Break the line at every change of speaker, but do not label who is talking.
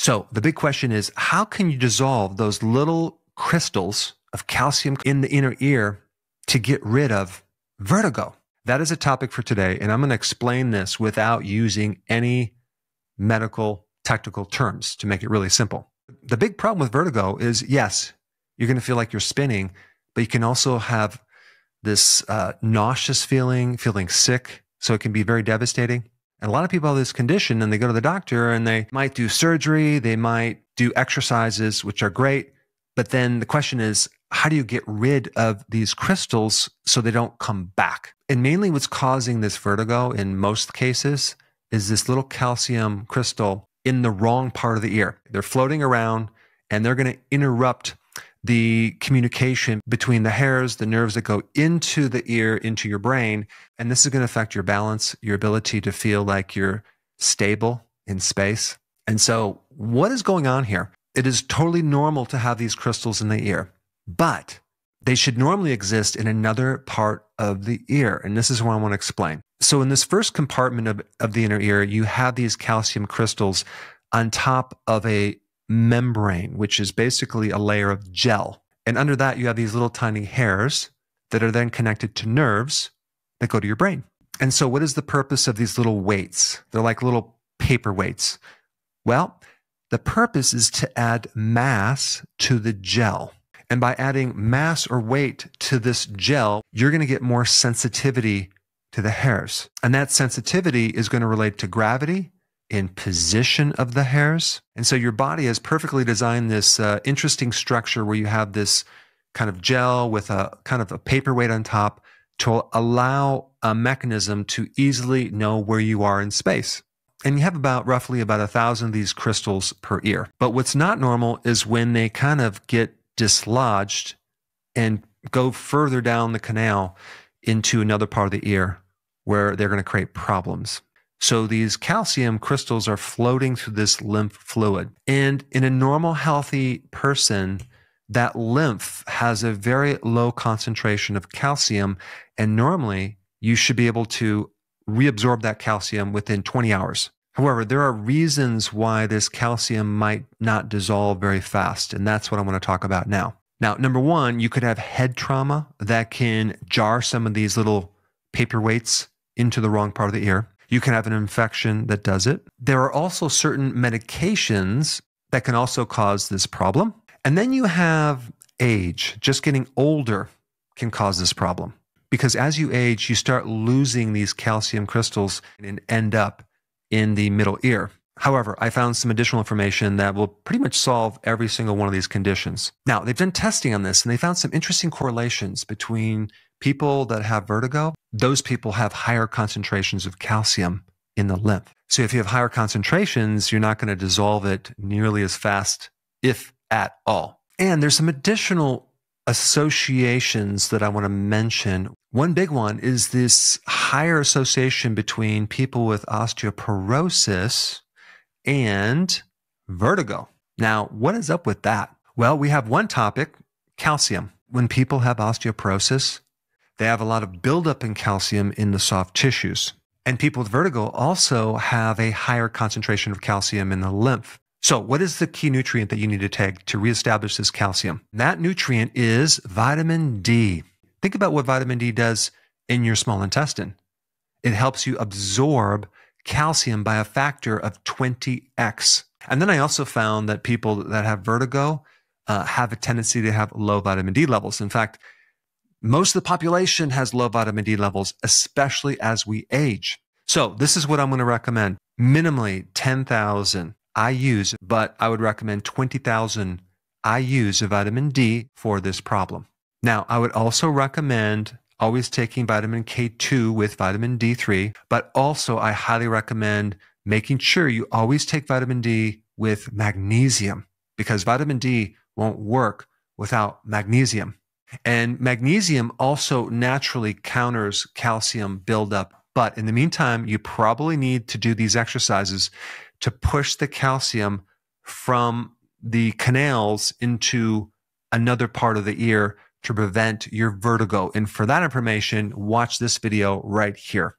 So the big question is how can you dissolve those little crystals of calcium in the inner ear to get rid of vertigo? That is a topic for today. And I'm going to explain this without using any medical technical terms to make it really simple. The big problem with vertigo is yes, you're going to feel like you're spinning, but you can also have this uh, nauseous feeling, feeling sick. So it can be very devastating. And a lot of people have this condition and they go to the doctor and they might do surgery, they might do exercises, which are great. But then the question is, how do you get rid of these crystals so they don't come back? And mainly what's causing this vertigo in most cases is this little calcium crystal in the wrong part of the ear. They're floating around and they're going to interrupt the communication between the hairs, the nerves that go into the ear, into your brain. And this is going to affect your balance, your ability to feel like you're stable in space. And so, what is going on here? It is totally normal to have these crystals in the ear, but they should normally exist in another part of the ear. And this is what I want to explain. So, in this first compartment of, of the inner ear, you have these calcium crystals on top of a membrane, which is basically a layer of gel. And under that, you have these little tiny hairs that are then connected to nerves that go to your brain. And so, what is the purpose of these little weights? They're like little paper weights. Well, the purpose is to add mass to the gel. And by adding mass or weight to this gel, you're going to get more sensitivity to the hairs. And that sensitivity is going to relate to gravity in position of the hairs. And so your body has perfectly designed this uh, interesting structure where you have this kind of gel with a kind of a paperweight on top to allow a mechanism to easily know where you are in space. And you have about roughly about a thousand of these crystals per ear. But what's not normal is when they kind of get dislodged and go further down the canal into another part of the ear where they're going to create problems. So these calcium crystals are floating through this lymph fluid. And in a normal, healthy person, that lymph has a very low concentration of calcium. And normally, you should be able to reabsorb that calcium within 20 hours. However, there are reasons why this calcium might not dissolve very fast. And that's what I want to talk about now. Now, number one, you could have head trauma that can jar some of these little paperweights into the wrong part of the ear. You can have an infection that does it. There are also certain medications that can also cause this problem. And then you have age, just getting older can cause this problem because as you age, you start losing these calcium crystals and end up in the middle ear. However, I found some additional information that will pretty much solve every single one of these conditions. Now, they've done testing on this and they found some interesting correlations between people that have vertigo those people have higher concentrations of calcium in the lymph. So if you have higher concentrations, you're not going to dissolve it nearly as fast, if at all. And there's some additional associations that I want to mention. One big one is this higher association between people with osteoporosis and vertigo. Now, what is up with that? Well, we have one topic calcium. When people have osteoporosis, they have a lot of buildup in calcium in the soft tissues. And people with vertigo also have a higher concentration of calcium in the lymph. So, what is the key nutrient that you need to take to reestablish this calcium? That nutrient is vitamin D. Think about what vitamin D does in your small intestine. It helps you absorb calcium by a factor of 20x. And then I also found that people that have vertigo uh, have a tendency to have low vitamin D levels. In fact, most of the population has low vitamin D levels, especially as we age. So, this is what I'm going to recommend minimally 10,000 I use, but I would recommend 20,000 I use of vitamin D for this problem. Now, I would also recommend always taking vitamin K2 with vitamin D3, but also I highly recommend making sure you always take vitamin D with magnesium because vitamin D won't work without magnesium. And magnesium also naturally counters calcium buildup. But in the meantime, you probably need to do these exercises to push the calcium from the canals into another part of the ear to prevent your vertigo. And for that information, watch this video right here.